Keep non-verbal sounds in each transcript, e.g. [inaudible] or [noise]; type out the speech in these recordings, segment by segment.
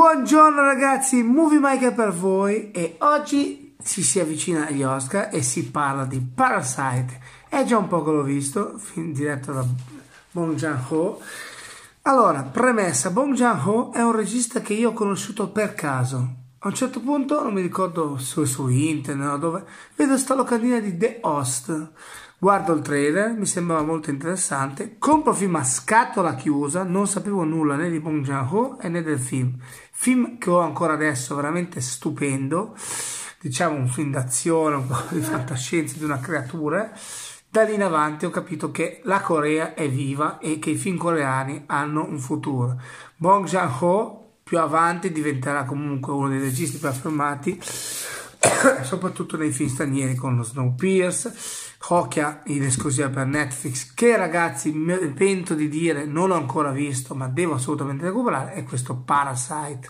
Buongiorno ragazzi, Movie Maker per voi e oggi ci si avvicina agli Oscar e si parla di Parasite. È già un po' che l'ho visto, film diretto da Bong Joon-ho. Allora, premessa, Bong Joon-ho è un regista che io ho conosciuto per caso. A un certo punto, non mi ricordo se su, su internet o dove, vedo sta locandina di The Host. Guardo il trailer, mi sembrava molto interessante. Compro film a scatola chiusa, non sapevo nulla né di Bong Joon-ho né del film. Film che ho ancora adesso, veramente stupendo. Diciamo un film d'azione, un po' di [laughs] fantascienza di una creatura. Da lì in avanti ho capito che la Corea è viva e che i film coreani hanno un futuro. Bong Joon-ho più avanti diventerà comunque uno dei registi più affermati [coughs] soprattutto nei film stranieri con lo Snowpiercer, Hokia in esclusiva per Netflix, che ragazzi mi pento di dire non l'ho ancora visto ma devo assolutamente recuperare, è questo Parasite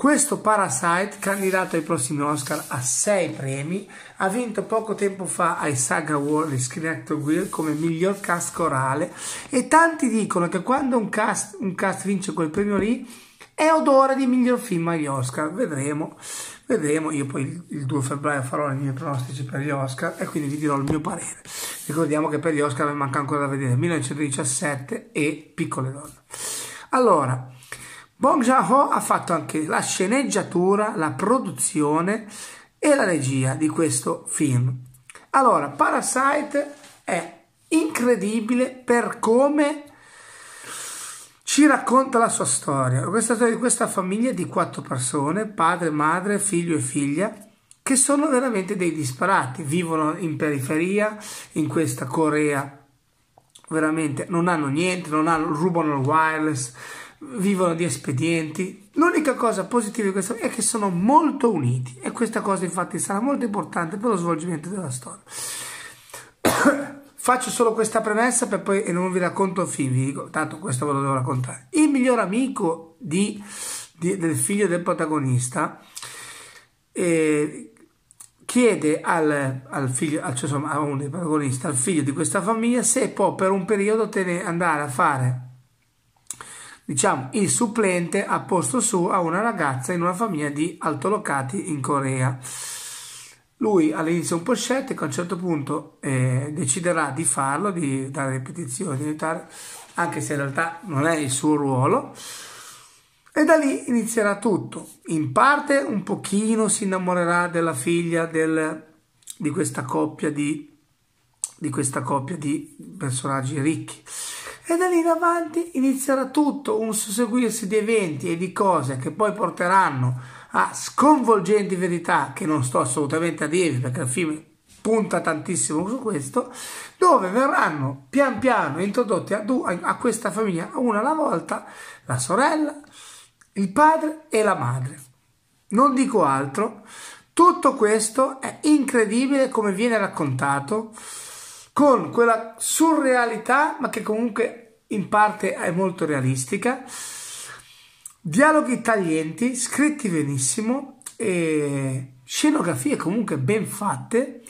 questo Parasite, candidato ai prossimi Oscar a 6 premi, ha vinto poco tempo fa ai Saga Award e Screen Actor Guild come miglior cast corale e tanti dicono che quando un cast, un cast vince quel premio lì è odore di miglior film agli Oscar, vedremo, vedremo, io poi il, il 2 febbraio farò i miei pronostici per gli Oscar e quindi vi dirò il mio parere. Ricordiamo che per gli Oscar manca ancora da vedere 1917 e Piccole Donne. Allora, Bong Joon-ho ha fatto anche la sceneggiatura, la produzione e la regia di questo film. Allora, Parasite è incredibile per come ci racconta la sua storia. Questa storia di questa famiglia di quattro persone, padre, madre, figlio e figlia, che sono veramente dei disparati, vivono in periferia, in questa Corea, veramente non hanno niente, non hanno, rubano il wireless, vivono di espedienti. L'unica cosa positiva di questo è che sono molto uniti e questa cosa infatti sarà molto importante per lo svolgimento della storia. [coughs] Faccio solo questa premessa per poi, e non vi racconto il film, vi dico, tanto questo ve lo devo raccontare. Il miglior amico di, di, del figlio del protagonista eh, chiede al, al figlio, al, cioè, insomma, a un protagonista, al figlio di questa famiglia, se può per un periodo tenere, andare a fare diciamo, il supplente ha posto su a una ragazza in una famiglia di altolocati in Corea. Lui all'inizio è un po' scettico, a un certo punto eh, deciderà di farlo, di dare ripetizioni, di aiutare, anche se in realtà non è il suo ruolo. E da lì inizierà tutto. In parte un pochino si innamorerà della figlia del, di, questa di, di questa coppia di personaggi ricchi e da lì in avanti inizierà tutto un susseguirsi di eventi e di cose che poi porteranno a sconvolgenti verità che non sto assolutamente a dirvi perché il film punta tantissimo su questo, dove verranno pian piano introdotti a, du- a questa famiglia una alla volta la sorella, il padre e la madre. Non dico altro, tutto questo è incredibile come viene raccontato con quella surrealità, ma che comunque in parte è molto realistica. Dialoghi taglienti, scritti benissimo, scenografie comunque ben fatte,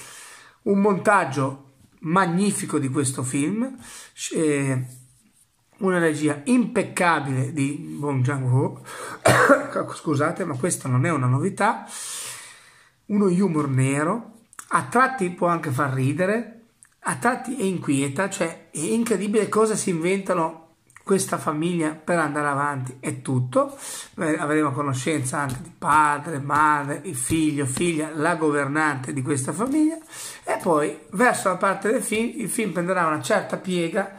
un montaggio magnifico di questo film, eh, una regia impeccabile di Bong Joon-ho, [coughs] scusate ma questa non è una novità, uno humor nero, a tratti può anche far ridere, a tratti è inquieta, cioè è incredibile cosa si inventano questa famiglia per andare avanti è tutto. Eh, avremo conoscenza anche di padre, madre, figlio, figlia, la governante di questa famiglia e poi verso la parte del film il film prenderà una certa piega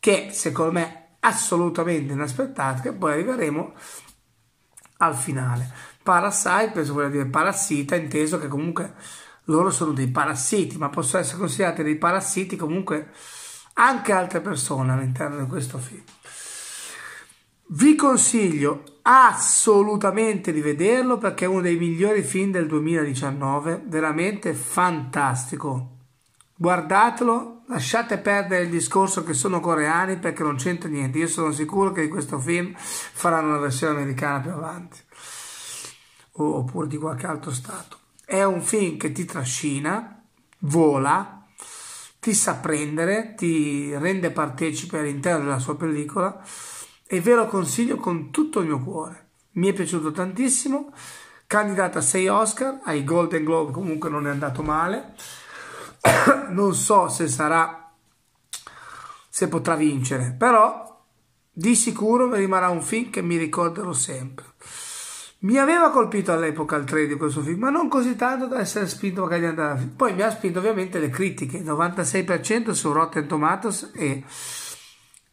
che secondo me è assolutamente inaspettata che poi arriveremo al finale. Parassai, penso voglia dire parassita, inteso che comunque loro sono dei parassiti, ma possono essere considerati dei parassiti comunque anche altre persone all'interno di questo film. Vi consiglio assolutamente di vederlo perché è uno dei migliori film del 2019, veramente fantastico. Guardatelo, lasciate perdere il discorso che sono coreani perché non c'entra niente. Io sono sicuro che di questo film faranno una versione americana più avanti, oppure di qualche altro stato è un film che ti trascina, vola, ti sa prendere, ti rende partecipe all'interno della sua pellicola e ve lo consiglio con tutto il mio cuore. Mi è piaciuto tantissimo, candidata a 6 Oscar, ai Golden Globe comunque non è andato male, [coughs] non so se sarà, se potrà vincere, però di sicuro rimarrà un film che mi ricorderò sempre. Mi aveva colpito all'epoca il 3 di questo film, ma non così tanto da essere spinto magari ad andare avanti. Poi mi ha spinto ovviamente le critiche, 96% su Rotten Tomatoes e,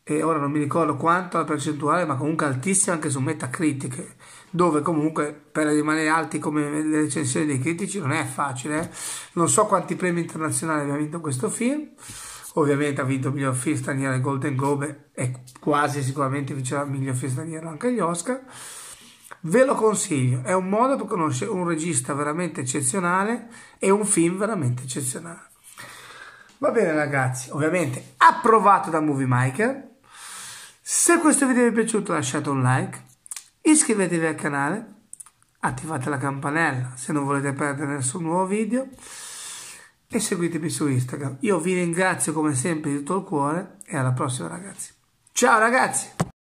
e, ora non mi ricordo quanto la percentuale, ma comunque altissima anche su Metacritic, dove comunque per rimanere alti come le recensioni dei critici non è facile. Eh? Non so quanti premi internazionali abbia vinto questo film, ovviamente ha vinto il miglior film straniero ai Golden Globe e quasi sicuramente vincerà il miglior film straniero anche agli Oscar Ve lo consiglio, è un modo per conoscere un regista veramente eccezionale e un film veramente eccezionale. Va bene ragazzi, ovviamente approvato da Movie Maker. Se questo video vi è piaciuto lasciate un like, iscrivetevi al canale, attivate la campanella se non volete perdere nessun nuovo video e seguitemi su Instagram. Io vi ringrazio come sempre di tutto il cuore e alla prossima ragazzi. Ciao ragazzi!